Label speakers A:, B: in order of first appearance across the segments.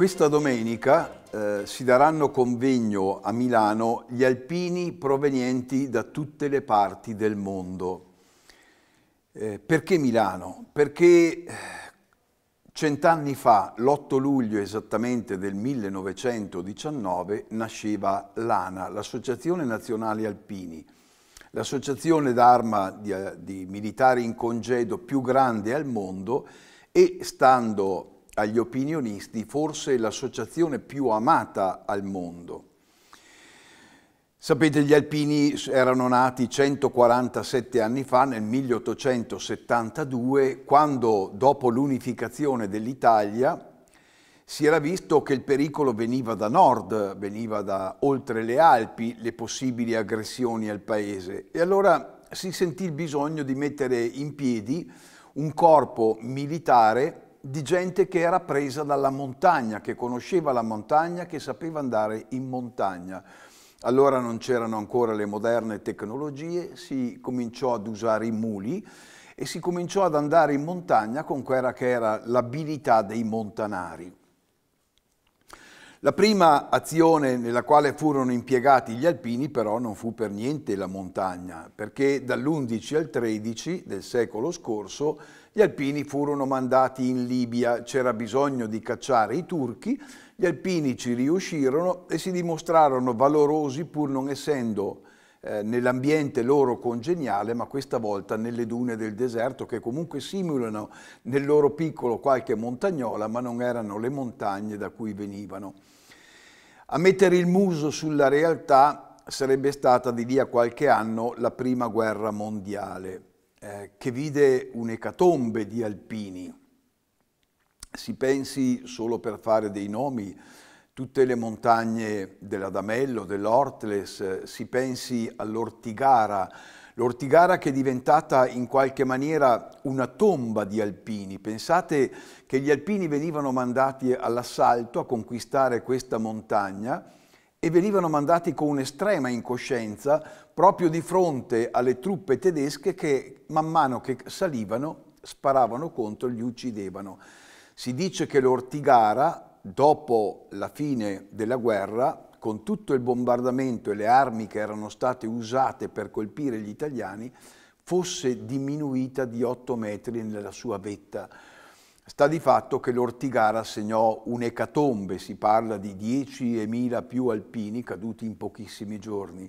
A: Questa domenica eh, si daranno convegno a Milano gli alpini provenienti da tutte le parti del mondo. Eh, perché Milano? Perché eh, cent'anni fa, l'8 luglio esattamente del 1919, nasceva l'ANA, l'Associazione Nazionale Alpini, l'associazione d'arma di, eh, di militari in congedo più grande al mondo e stando agli opinionisti forse l'associazione più amata al mondo. Sapete, gli alpini erano nati 147 anni fa, nel 1872, quando, dopo l'unificazione dell'Italia, si era visto che il pericolo veniva da nord, veniva da oltre le Alpi, le possibili aggressioni al paese. E allora si sentì il bisogno di mettere in piedi un corpo militare di gente che era presa dalla montagna, che conosceva la montagna, che sapeva andare in montagna. Allora non c'erano ancora le moderne tecnologie, si cominciò ad usare i muli e si cominciò ad andare in montagna con quella che era l'abilità dei montanari. La prima azione nella quale furono impiegati gli alpini però non fu per niente la montagna, perché dall'11 al 13 del secolo scorso gli alpini furono mandati in Libia, c'era bisogno di cacciare i turchi, gli alpini ci riuscirono e si dimostrarono valorosi pur non essendo eh, nell'ambiente loro congeniale, ma questa volta nelle dune del deserto che comunque simulano nel loro piccolo qualche montagnola, ma non erano le montagne da cui venivano. A mettere il muso sulla realtà sarebbe stata di lì a qualche anno la prima guerra mondiale, eh, che vide un'ecatombe di alpini. Si pensi, solo per fare dei nomi, tutte le montagne dell'Adamello, dell'Ortles, eh, si pensi all'Ortigara, l'Ortigara che è diventata in qualche maniera una tomba di alpini. Pensate che gli alpini venivano mandati all'assalto a conquistare questa montagna e venivano mandati con un'estrema incoscienza proprio di fronte alle truppe tedesche che man mano che salivano sparavano contro, li uccidevano. Si dice che l'Ortigara dopo la fine della guerra, con tutto il bombardamento e le armi che erano state usate per colpire gli italiani, fosse diminuita di 8 metri nella sua vetta. Sta di fatto che l'Ortigara segnò un'ecatombe, si parla di 10.000 più alpini caduti in pochissimi giorni.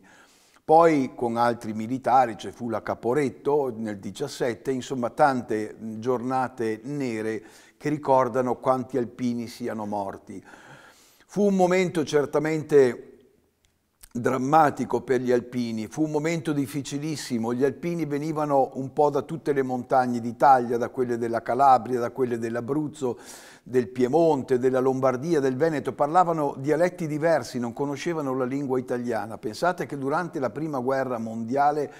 A: Poi con altri militari c'è fu la Caporetto nel 17, insomma tante giornate nere che ricordano quanti alpini siano morti. Fu un momento certamente drammatico per gli alpini, fu un momento difficilissimo, gli alpini venivano un po' da tutte le montagne d'Italia, da quelle della Calabria, da quelle dell'Abruzzo, del Piemonte, della Lombardia, del Veneto, parlavano dialetti diversi, non conoscevano la lingua italiana. Pensate che durante la Prima Guerra Mondiale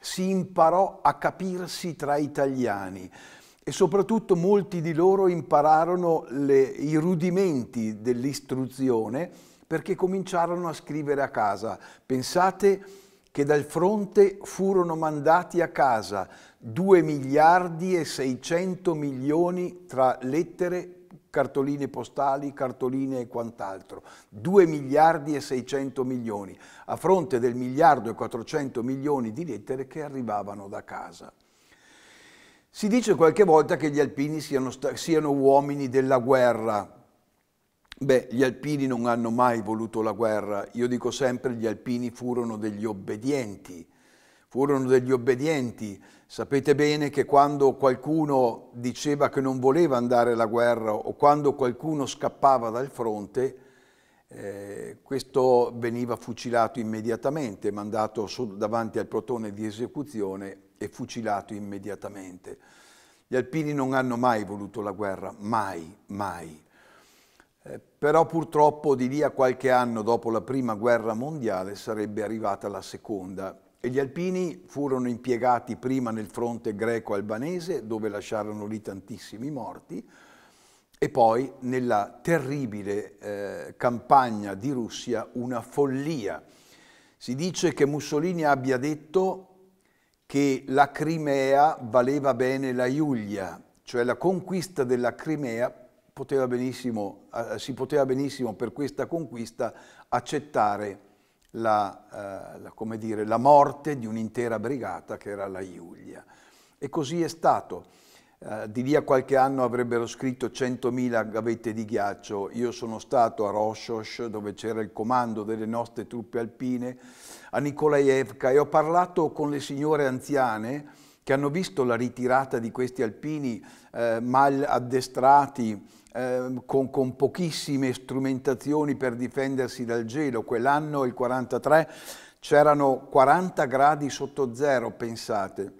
A: si imparò a capirsi tra italiani e soprattutto molti di loro impararono le, i rudimenti dell'istruzione perché cominciarono a scrivere a casa. Pensate che dal fronte furono mandati a casa 2 miliardi e 600 milioni tra lettere, cartoline postali, cartoline e quant'altro. 2 miliardi e 600 milioni, a fronte del miliardo e 400 milioni di lettere che arrivavano da casa. Si dice qualche volta che gli alpini siano, siano uomini della guerra. Beh, gli alpini non hanno mai voluto la guerra. Io dico sempre gli alpini furono degli obbedienti. Furono degli obbedienti. Sapete bene che quando qualcuno diceva che non voleva andare alla guerra o quando qualcuno scappava dal fronte, eh, questo veniva fucilato immediatamente, mandato davanti al protone di esecuzione e fucilato immediatamente. Gli alpini non hanno mai voluto la guerra, mai, mai. Eh, però purtroppo di lì a qualche anno dopo la prima guerra mondiale sarebbe arrivata la seconda e gli alpini furono impiegati prima nel fronte greco-albanese dove lasciarono lì tantissimi morti e poi nella terribile eh, campagna di Russia una follia. Si dice che Mussolini abbia detto che la Crimea valeva bene la Iulia, cioè la conquista della Crimea poteva benissimo, eh, si poteva benissimo per questa conquista accettare la, eh, la, dire, la morte di un'intera brigata che era la Iulia. E così è stato. Eh, di lì a qualche anno avrebbero scritto 100.000 gavette di ghiaccio. Io sono stato a Roshosh, dove c'era il comando delle nostre truppe alpine, a Nikolaevka e ho parlato con le signore anziane che hanno visto la ritirata di questi alpini eh, mal addestrati, eh, con, con, pochissime strumentazioni per difendersi dal gelo. Quell'anno, il 43, c'erano 40 gradi sotto zero, pensate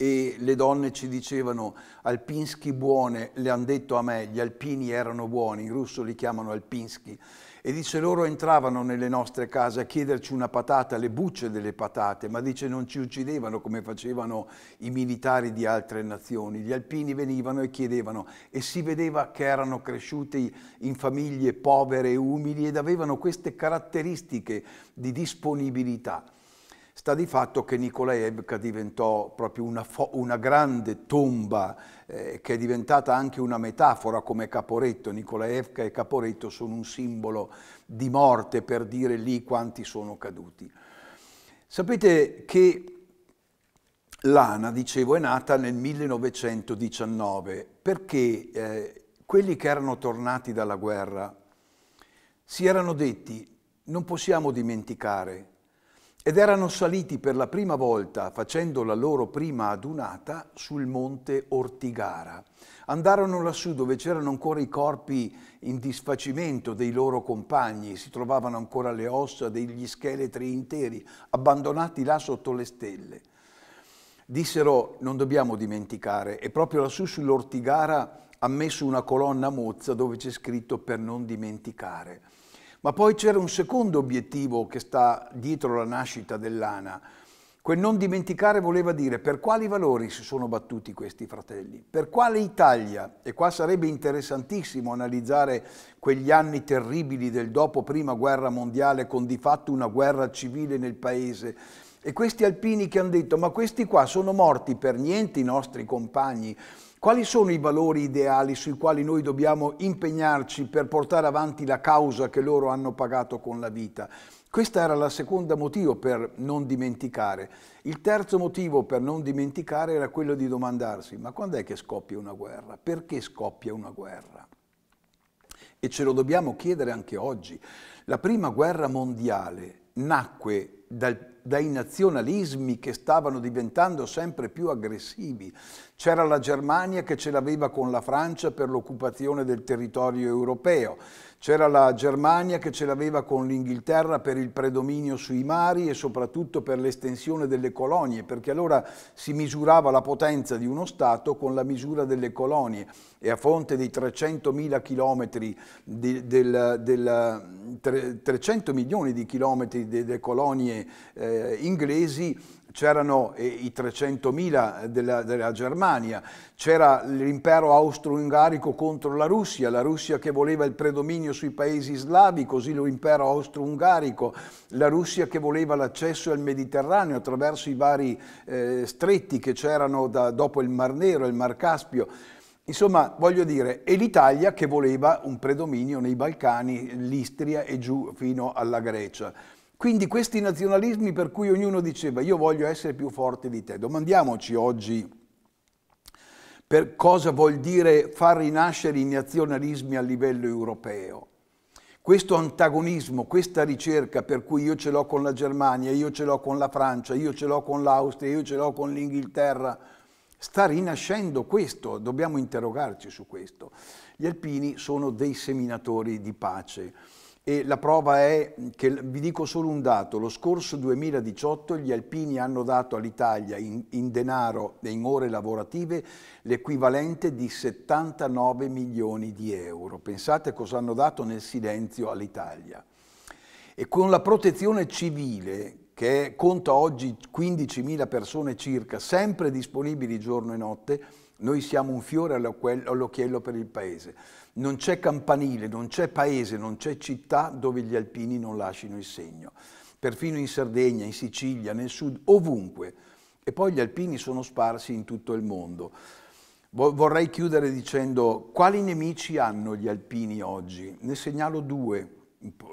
A: e le donne ci dicevano alpinski buone, le hanno detto a me, gli alpini erano buoni, in russo li chiamano alpinski, e dice loro entravano nelle nostre case a chiederci una patata, le bucce delle patate, ma dice non ci uccidevano come facevano i militari di altre nazioni, gli alpini venivano e chiedevano e si vedeva che erano cresciuti in famiglie povere e umili ed avevano queste caratteristiche di disponibilità. Sta di fatto che Nicolai diventò proprio una, una grande tomba eh, che è diventata anche una metafora come Caporetto. Nicolai e Caporetto sono un simbolo di morte per dire lì quanti sono caduti. Sapete che L'ANA, dicevo, è nata nel 1919 perché eh, quelli che erano tornati dalla guerra si erano detti non possiamo dimenticare ed erano saliti per la prima volta, facendo la loro prima adunata, sul monte Ortigara. Andarono lassù dove c'erano ancora i corpi in disfacimento dei loro compagni, si trovavano ancora le ossa degli scheletri interi, abbandonati là sotto le stelle. Dissero, non dobbiamo dimenticare, e proprio lassù sull'Ortigara ha messo una colonna mozza dove c'è scritto per non dimenticare. Ma poi c'era un secondo obiettivo che sta dietro la nascita dell'ANA. Quel non dimenticare voleva dire per quali valori si sono battuti questi fratelli, per quale Italia, e qua sarebbe interessantissimo analizzare quegli anni terribili del dopo prima guerra mondiale con di fatto una guerra civile nel paese, e questi alpini che hanno detto ma questi qua sono morti per niente i nostri compagni, quali sono i valori ideali sui quali noi dobbiamo impegnarci per portare avanti la causa che loro hanno pagato con la vita? Questo era il secondo motivo per non dimenticare. Il terzo motivo per non dimenticare era quello di domandarsi ma quando è che scoppia una guerra? Perché scoppia una guerra? E ce lo dobbiamo chiedere anche oggi. La prima guerra mondiale nacque dal dai nazionalismi che stavano diventando sempre più aggressivi. C'era la Germania che ce l'aveva con la Francia per l'occupazione del territorio europeo, c'era la Germania che ce l'aveva con l'Inghilterra per il predominio sui mari e soprattutto per l'estensione delle colonie, perché allora si misurava la potenza di uno Stato con la misura delle colonie e a fonte dei 300.000 chilometri di, del, del, 300 milioni di chilometri delle colonie eh, eh, inglesi c'erano eh, i 300.000 della, della, Germania, c'era l'impero austro-ungarico contro la Russia, la Russia che voleva il predominio sui paesi slavi, così l'impero austro-ungarico, la Russia che voleva l'accesso al Mediterraneo attraverso i vari eh, stretti che c'erano dopo il Mar Nero e il Mar Caspio. Insomma, voglio dire, e l'Italia che voleva un predominio nei Balcani, l'Istria e giù fino alla Grecia. Quindi questi nazionalismi per cui ognuno diceva io voglio essere più forte di te, domandiamoci oggi per cosa vuol dire far rinascere i nazionalismi a livello europeo. Questo antagonismo, questa ricerca per cui io ce l'ho con la Germania, io ce l'ho con la Francia, io ce l'ho con l'Austria, io ce l'ho con l'Inghilterra, sta rinascendo questo, dobbiamo interrogarci su questo. Gli alpini sono dei seminatori di pace e la prova è che vi dico solo un dato, lo scorso 2018 gli alpini hanno dato all'Italia in, in, denaro e in ore lavorative l'equivalente di 79 milioni di euro. Pensate cosa hanno dato nel silenzio all'Italia. E con la protezione civile, che conta oggi 15.000 persone circa, sempre disponibili giorno e notte, noi siamo un fiore all'occhiello per il paese. Non c'è campanile, non c'è paese, non c'è città dove gli alpini non lasciano il segno. Perfino in Sardegna, in Sicilia, nel sud, ovunque. E poi gli alpini sono sparsi in tutto il mondo. Vorrei chiudere dicendo quali nemici hanno gli alpini oggi? Ne segnalo due,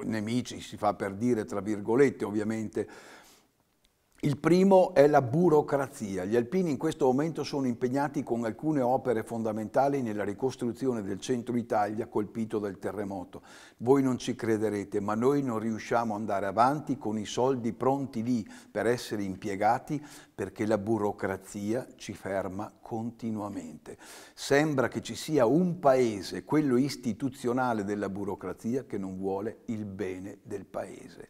A: nemici si fa per dire tra virgolette ovviamente, il primo è la burocrazia. Gli alpini in questo momento sono impegnati con alcune opere fondamentali nella ricostruzione del centro Italia colpito dal terremoto. Voi non ci crederete, ma noi non riusciamo ad andare avanti con i soldi pronti lì per essere impiegati perché la burocrazia ci ferma continuamente. Sembra che ci sia un paese, quello istituzionale della burocrazia, che non vuole il bene del paese.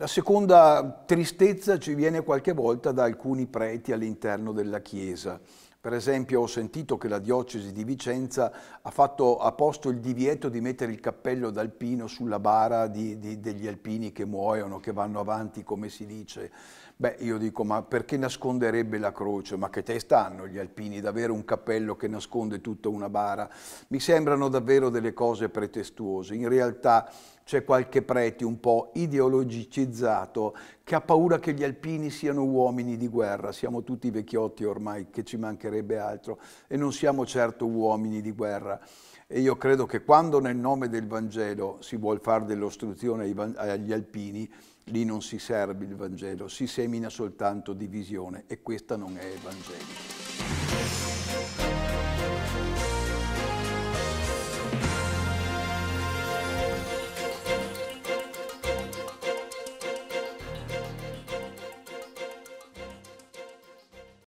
A: La seconda tristezza ci viene qualche volta da alcuni preti all'interno della Chiesa. Per esempio ho sentito che la diocesi di Vicenza ha, fatto, ha posto il divieto di mettere il cappello d'alpino sulla bara di, di, degli alpini che muoiono, che vanno avanti, come si dice. Beh, io dico, ma perché nasconderebbe la croce? Ma che testa hanno gli alpini davvero un cappello che nasconde tutta una bara? Mi sembrano davvero delle cose pretestuose. In realtà c'è qualche prete un po' ideologicizzato che ha paura che gli alpini siano uomini di guerra. Siamo tutti vecchiotti ormai, che ci mancherebbe altro, e non siamo certo uomini di guerra. E io credo che quando nel nome del Vangelo si vuol fare dell'ostruzione agli alpini, lì non si serve il Vangelo, si semina soltanto divisione e questa non è evangelica.